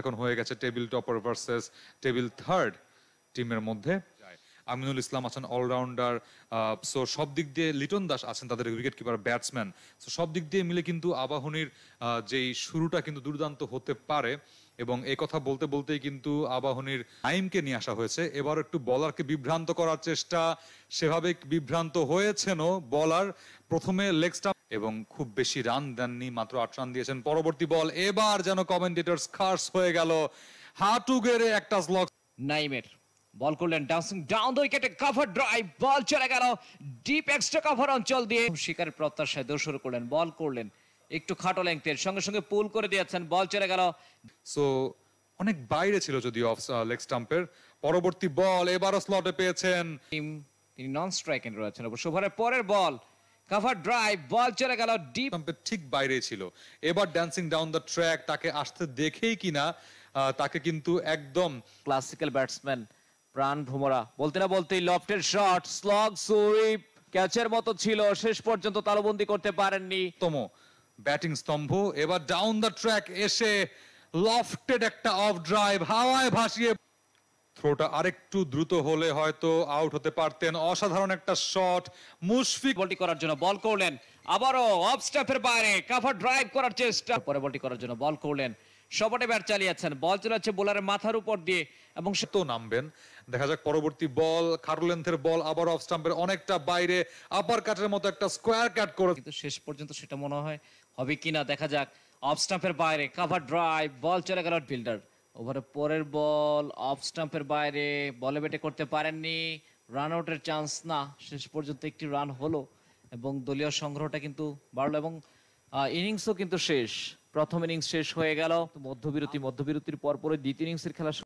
এখন হয়ে গেছে table topper versus table third টিমের মধ্যে আমিনুল ইসলাম আছেন অলরাউন্ডার সো সব দিক দিয়ে লিটন দাস আছেন তাদের উইকেট কিপার ব্যাটসম্যান সো সব দিক দিয়ে মিলে কিন্তু আবাহনীর যেই শুরুটা কিন্তু দুর্দান্ত হতে পারে এবং এ কথা বলতে বলতেই কিন্তু আবাহনীর আইমকে নিয়ে আসা হয়েছে এবার একটু বলারকে বিভ্রান্ত করার চেষ্টা সেভাবে বিভ্রান্ত হয়েছেন বলার প্রথমে লেগসটা এবং খুব বেশি রান দেননি মাত্র আট রান দিয়েছেন পরবর্তী বল এবার যেন কমেন্টেটর খার্স হয়ে গেল হাটু গেড়ে একটা স্লক নাইমের বল করলেন ডান্সিং ডাউন দুই কেটে কভার ড্রাইভ বল চলে গেল ডিপ এক্সট্রা কভার অঞ্চল দিয়ে শিকারের প্রত্যাশায় দৌড় শুরু করলেন বল করলেন একটু খাটো লেংথের সঙ্গে সঙ্গে পুল করে দিয়েছেন বল চলে গেল সো অনেক বাইরে ছিল যদি অফ লেগ স্টাম্পের পরবর্তী বল এবারও স্লটে পেয়েছেন তিনি নন স্ট্রাইক এন্ড রয়েছেন অবশ্য ওভারের পরের বল কাভার ড্রাইভ বল চলে গেল ডিপ স্টাম্পের ঠিক বাইরে ছিল এবার ড্যান্সিং ডাউন দ্য ট্র্যাক তাকে আসতে দেখেই কিনা তাকে কিন্তু একদম ক্লাসিক্যাল ব্যাটসম্যান প্রাণ ভুমরা বলতে না বলতেই লফটের শট স্লগ সুইপ ক্যাচের মতো ছিল শেষ পর্যন্ত তালুবন্দি করতে পারেননি তমো ব্যাটিং স্তম্ভ এবার ডাউন দ্য ট্র্যাক এসে লফটেড একটা অফ ড্রাইভ হাওয়ায় ভাসিয়ে থ্রোটা আরেকটু দ্রুত হলে হয়তো আউট হতে পারতেন অসাধারণ একটা শট মুশফিক বলটি করার জন্য বল করলেন আবারও অফ স্টাফের বাইরে কাভার ড্রাইভ করার চেষ্টা পরে বলটি করার জন্য বল করলেন সবটাই ব্যাট চালিয়েছেন বল চলেছে বোলারের মাথার উপর দিয়ে এবং সে তো নামবেন দেখা যাক পরবর্তী বল খারুলেন্থের বল আবার অফ স্টাম্পের অনেকটা বাইরে আপার কাটের মতো একটা স্কোয়ার কাট করে কিন্তু শেষ পর্যন্ত সেটা মনে হয় হবে কিনা দেখা যাক অফ স্টাম্পের বাইরে কাভার ড্রাইভ বল চলে গেল ফিল্ডার ওভারের পরের বল অফ স্টাম্পের বাইরে বলে বেটে করতে পারেননি রান আউটের চান্স না শেষ পর্যন্ত একটি রান হলো এবং দলীয় সংগ্রহটা কিন্তু বাড়লো এবং ইনিংসও কিন্তু শেষ প্রথম ইনিংস শেষ হয়ে গেল মধ্যবিরতি মধ্যবিরতির পরপরই দ্বিতীয় ইনিংসের খেলা